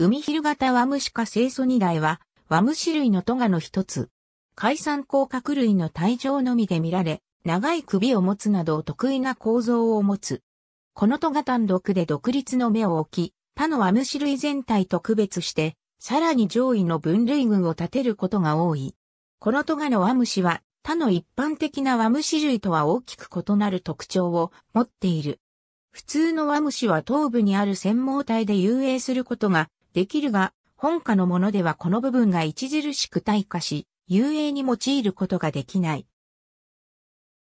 海昼型ワムシ科清楚二代は、ワムシ類のトガの一つ。海産甲殻類の体状のみで見られ、長い首を持つなど得意な構造を持つ。このトガ単独で独立の目を置き、他のワムシ類全体と区別して、さらに上位の分類群を立てることが多い。このトガのワムシは、他の一般的なワムシ類とは大きく異なる特徴を持っている。普通のワムシは頭部にある繊毛体で遊泳することができるが、本家のものではこの部分が著しく退化し、遊泳に用いることができない。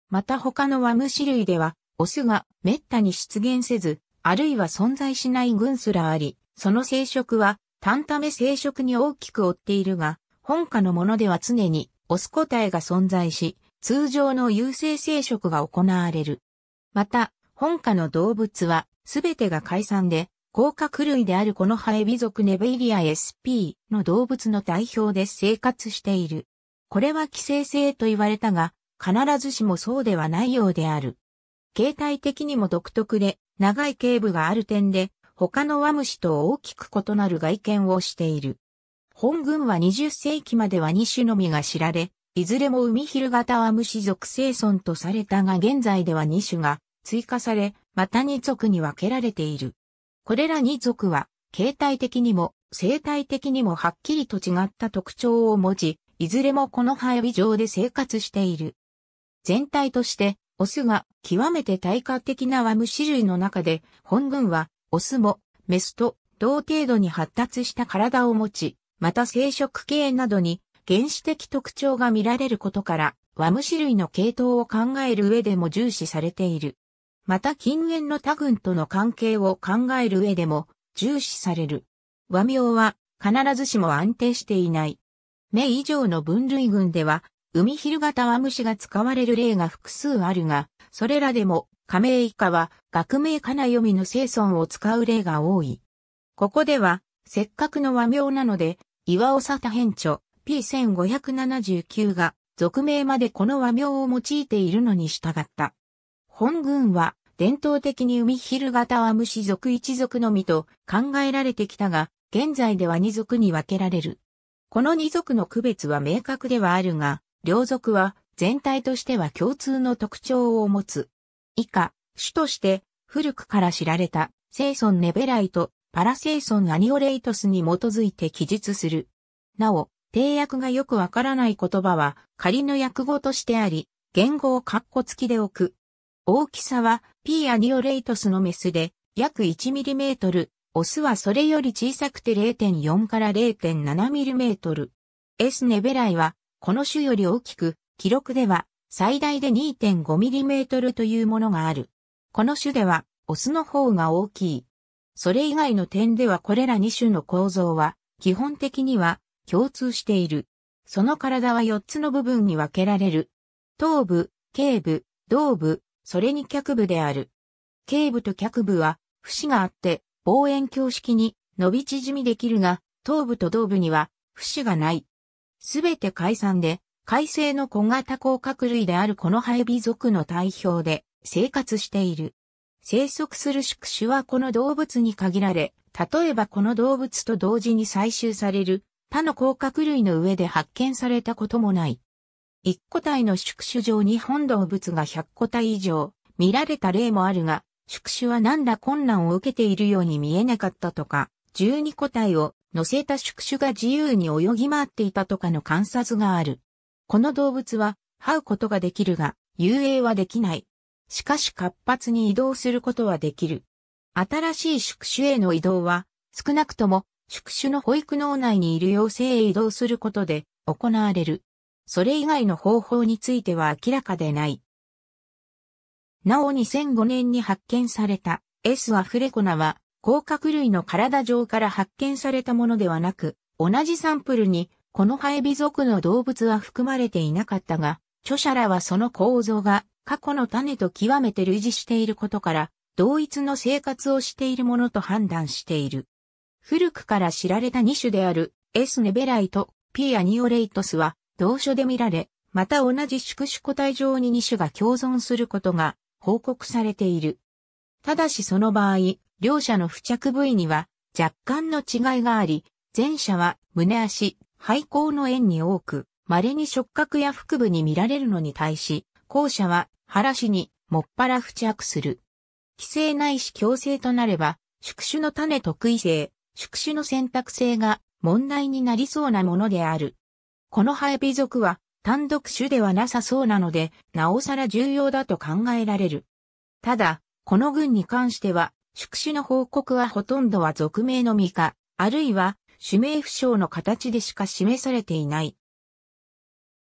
また他のワム種類では、オスが滅多に出現せず、あるいは存在しない群すらあり、その生殖は、単ため生殖に大きく追っているが、本家のものでは常に、オス個体が存在し、通常の有性生殖が行われる。また、本家の動物は、すべてが解散で、甲殻類であるこのハエビ属ネベイリア SP の動物の代表で生活している。これは寄生性と言われたが、必ずしもそうではないようである。形態的にも独特で、長い頸部がある点で、他のワムシと大きく異なる外見をしている。本群は20世紀までは2種のみが知られ、いずれも海昼型ワムシ属生存とされたが現在では2種が追加され、また2族に分けられている。これら2族は、形態的にも生態的にもはっきりと違った特徴を持ち、いずれもこの配備上で生活している。全体として、オスが極めて対価的なワム種類の中で、本群は、オスも、メスと同程度に発達した体を持ち、また生殖系などに原始的特徴が見られることから、ワム種類の系統を考える上でも重視されている。また近縁の他軍との関係を考える上でも重視される。和名は必ずしも安定していない。目以上の分類群では、海昼型和虫が使われる例が複数あるが、それらでも、加盟以下は学名かな読みの生存を使う例が多い。ここでは、せっかくの和名なので、岩尾佐田編著 P1579 が、俗名までこの和名を用いているのに従った。本軍は、伝統的に海昼型は虫族一族のみと考えられてきたが、現在では二族に分けられる。この二族の区別は明確ではあるが、両族は全体としては共通の特徴を持つ。以下、種として古くから知られた生存ネベライト、パラセイソンアニオレイトスに基づいて記述する。なお、定訳がよくわからない言葉は仮の訳語としてあり、言語をカッコ付きで置く。大きさは P. アディオレイトスのメスで約 1mm、オスはそれより小さくて0.4から 0.7mm。S. ネベライはこの種より大きく、記録では最大で 2.5mm というものがある。この種ではオスの方が大きい。それ以外の点ではこれら2種の構造は基本的には共通している。その体は4つの部分に分けられる。頭部、頸部、胴部、それに脚部である。頸部と脚部は、節があって、望遠鏡式に伸び縮みできるが、頭部と胴部には、節がない。すべて海産で、海生の小型甲殻類であるこのハエビ属の代表で生活している。生息する宿主はこの動物に限られ、例えばこの動物と同時に採集される他の甲殻類の上で発見されたこともない。1個体の宿主上に本動物が100個体以上見られた例もあるが、宿主は何ら困難を受けているように見えなかったとか、12個体を乗せた宿主が自由に泳ぎ回っていたとかの観察がある。この動物は、這うことができるが、遊泳はできない。しかし活発に移動することはできる。新しい宿主への移動は、少なくとも宿主の保育脳内にいる妖精へ移動することで行われる。それ以外の方法については明らかでない。なお2005年に発見された S アフレコナは、甲殻類の体上から発見されたものではなく、同じサンプルに、このハエビ属の動物は含まれていなかったが、著者らはその構造が過去の種と極めて類似していることから、同一の生活をしているものと判断している。古くから知られた2種である S ネベライと P アニオレイトスは同所で見られ、また同じ宿主個体上に2種が共存することが報告されている。ただしその場合、両者の付着部位には若干の違いがあり、前者は胸足、肺甲の縁に多く、稀に触覚や腹部に見られるのに対し、後者は腹死にもっぱら付着する。寄生ないし強制となれば、宿主の種特異性、宿主の選択性が問題になりそうなものである。このハエビ属は単独種ではなさそうなので、なおさら重要だと考えられる。ただ、この群に関しては、宿主の報告はほとんどは属名のみか、あるいは種名不詳の形でしか示されていない。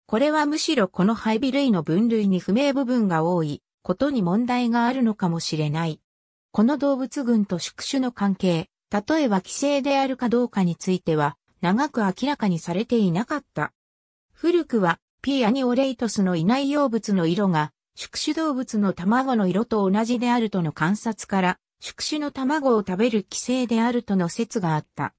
これはむしろこのハエビ類の分類に不明部分が多いことに問題があるのかもしれない。この動物群と宿主の関係、例えば寄生であるかどうかについては長く明らかにされていなかった。古くは、ピアニオレイトスのいない葉物の色が、宿主動物の卵の色と同じであるとの観察から、宿主の卵を食べる寄生であるとの説があった。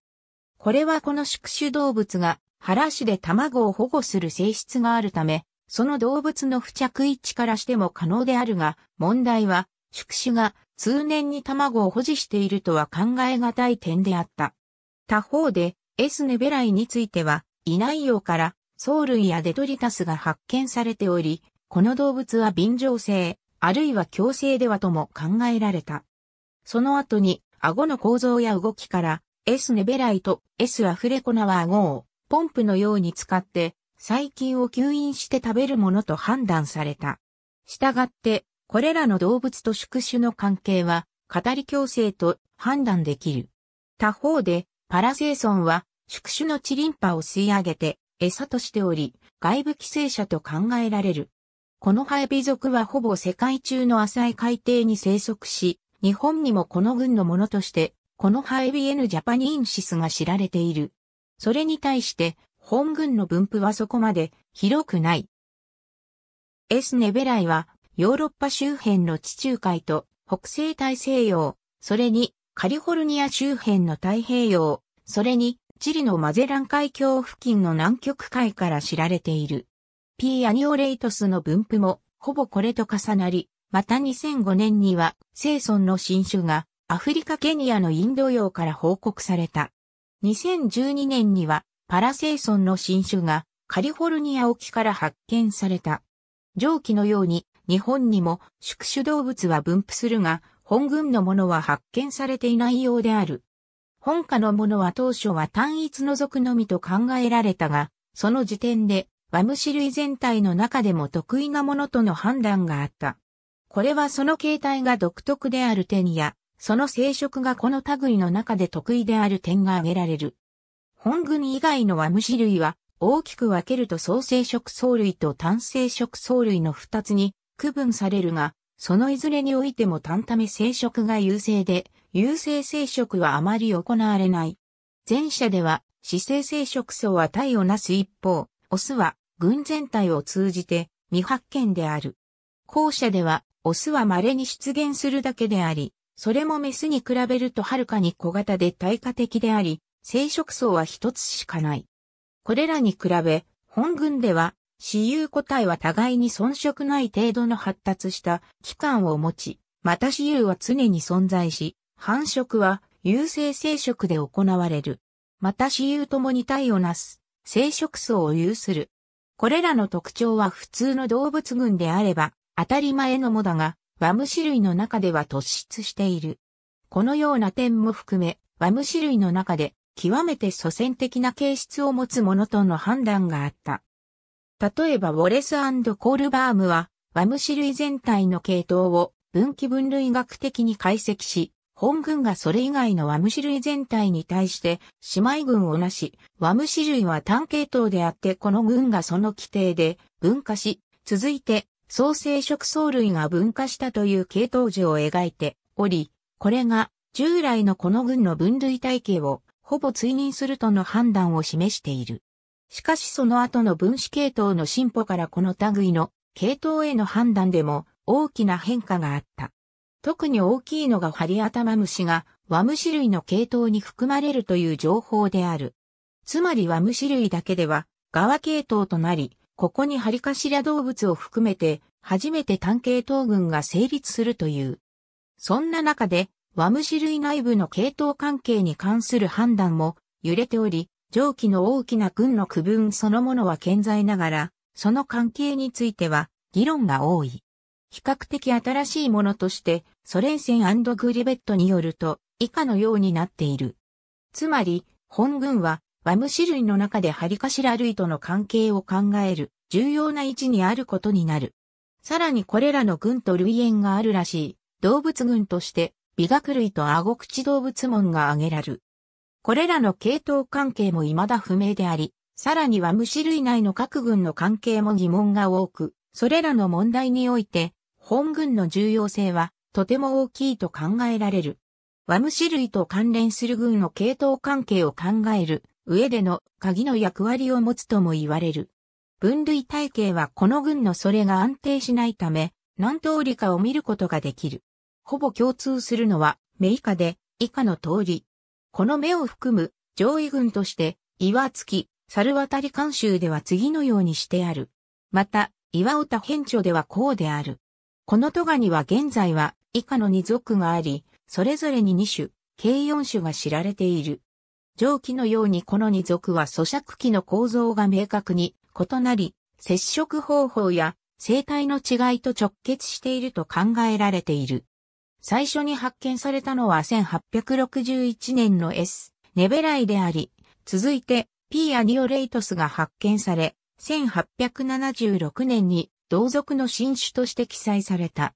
これはこの宿主動物が、腹足で卵を保護する性質があるため、その動物の付着位置からしても可能であるが、問題は、宿主が通年に卵を保持しているとは考え難い点であった。他方で、エスネベライについては、いないようから、藻類やデトリタスが発見されており、この動物は便乗性、あるいは強制ではとも考えられた。その後に、顎の構造や動きから、S ネベライと S アフレコナは顎をポンプのように使って細菌を吸引して食べるものと判断された。したがって、これらの動物と宿主の関係は、語り強制と判断できる。他方で、パラセーソンは、宿主のチリンパを吸い上げて、餌としており、外部寄生者と考えられる。このハエビ属はほぼ世界中の浅い海底に生息し、日本にもこの群のものとして、このハエビ N ジャパニーンシスが知られている。それに対して、本群の分布はそこまで広くない。S ネベライは、ヨーロッパ周辺の地中海と北西大西洋、それにカリフォルニア周辺の太平洋、それにチリのマゼラン海峡付近の南極海から知られている。P. アニオレイトスの分布もほぼこれと重なり、また2005年には生存の新種がアフリカケニアのインド洋から報告された。2012年にはパラ生存の新種がカリフォルニア沖から発見された。上記のように日本にも宿主動物は分布するが、本群のものは発見されていないようである。本家のものは当初は単一の属のみと考えられたが、その時点で、和ムシ類全体の中でも得意なものとの判断があった。これはその形態が独特である点や、その生殖がこの類の中で得意である点が挙げられる。本群以外の和ムシ類は、大きく分けると総生殖藻類と単生殖藻類の二つに区分されるが、そのいずれにおいても単ため生殖が優勢で、優勢生殖はあまり行われない。前者では、姿勢生殖層は体をなす一方、オスは群全体を通じて未発見である。後者では、オスは稀に出現するだけであり、それもメスに比べるとはるかに小型で対価的であり、生殖層は一つしかない。これらに比べ、本群では私有個体は互いに遜色ない程度の発達した器官を持ち、また私有は常に存在し、繁殖は有性生殖で行われる。また私有ともに体をなす、生殖層を有する。これらの特徴は普通の動物群であれば、当たり前のもだが、ワム種類の中では突出している。このような点も含め、ワム種類の中で、極めて祖先的な形質を持つものとの判断があった。例えばウォレスコールバームは、ワム種類全体の系統を分岐分類学的に解析し、本群がそれ以外のワム種類全体に対して姉妹群をなし、ワム種類は単系統であってこの群がその規定で分化し、続いて創生食草類が分化したという系統樹を描いており、これが従来のこの群の分類体系をほぼ追認するとの判断を示している。しかしその後の分子系統の進歩からこの類の系統への判断でも大きな変化があった。特に大きいのがハリアタマムシがワムシ類の系統に含まれるという情報である。つまりワムシ類だけでは側系統となり、ここにハリカシラ動物を含めて初めて単系統群が成立するという。そんな中でワムシ類内部の系統関係に関する判断も揺れており、上記の大きな軍の区分そのものは健在ながら、その関係については議論が多い。比較的新しいものとして、ソ連戦グリベットによると、以下のようになっている。つまり、本軍は、ワムシ類の中でハリカシラ類との関係を考える、重要な位置にあることになる。さらにこれらの群と類縁があるらしい、動物群として、美学類とアク口動物門が挙げられる。これらの系統関係も未だ不明であり、さらには虫類内の各軍の関係も疑問が多く、それらの問題において、本軍の重要性はとても大きいと考えられる。ワムシ類と関連する軍の系統関係を考える上での鍵の役割を持つとも言われる。分類体系はこの軍のそれが安定しないため、何通りかを見ることができる。ほぼ共通するのは、目以下で、以下の通り、この目を含む上位群として、岩月、猿渡監修では次のようにしてある。また、岩尾田編著ではこうである。このトガには現在は以下の2族があり、それぞれに2種、計4種が知られている。上記のようにこの2族は咀嚼器の構造が明確に異なり、接触方法や生態の違いと直結していると考えられている。最初に発見されたのは1861年の S、ネベライであり、続いて P アニオレイトスが発見され、1876年に同族の新種として記載された。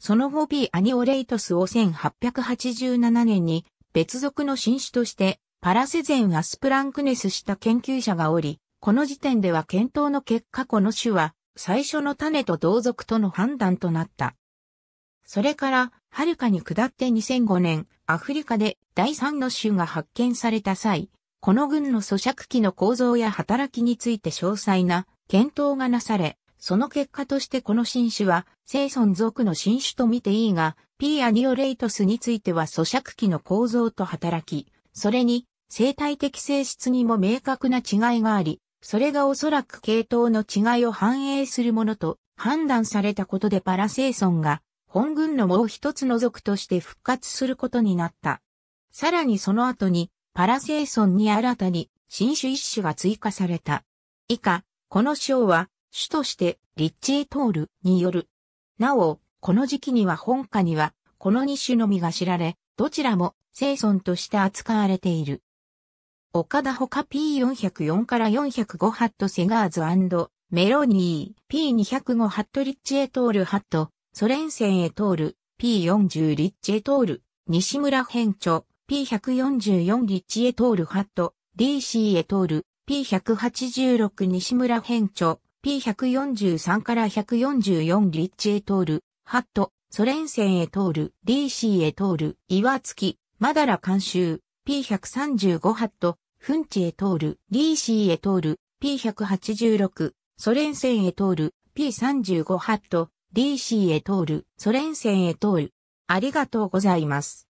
その後 P アニオレイトスを1887年に別族の新種としてパラセゼンアスプランクネスした研究者がおり、この時点では検討の結果この種は最初の種と同族との判断となった。それから、はるかに下って2005年、アフリカで第3の種が発見された際、この軍の咀嚼器の構造や働きについて詳細な検討がなされ、その結果としてこの新種は生存属の新種と見ていいが、P アニオレイトスについては咀嚼器の構造と働き、それに生態的性質にも明確な違いがあり、それがおそらく系統の違いを反映するものと判断されたことでパラ生存が本軍のもう一つの族として復活することになった。さらにその後に、パラセーソンに新たに新種一種が追加された。以下、この章は、主としてリッチエトールによる。なお、この時期には本家には、この二種のみが知られ、どちらも生存として扱われている。岡田ほか P404 から405ハットセガーズメロニー P205 ハットリッチエトールハットソ連線へ通る P40 リッチへ通る西村編著 P144 リッチへ通るハット DC へ通る P186 西村編著 P143 から144リッチへ通るハットソ連線へ通る DC へ通る岩月マダラ監修 P135 ハットフンチへ通る DC へ通る P186 ソ連線へ通る P35 ハット DC へ通る、ソ連線へ通る。ありがとうございます。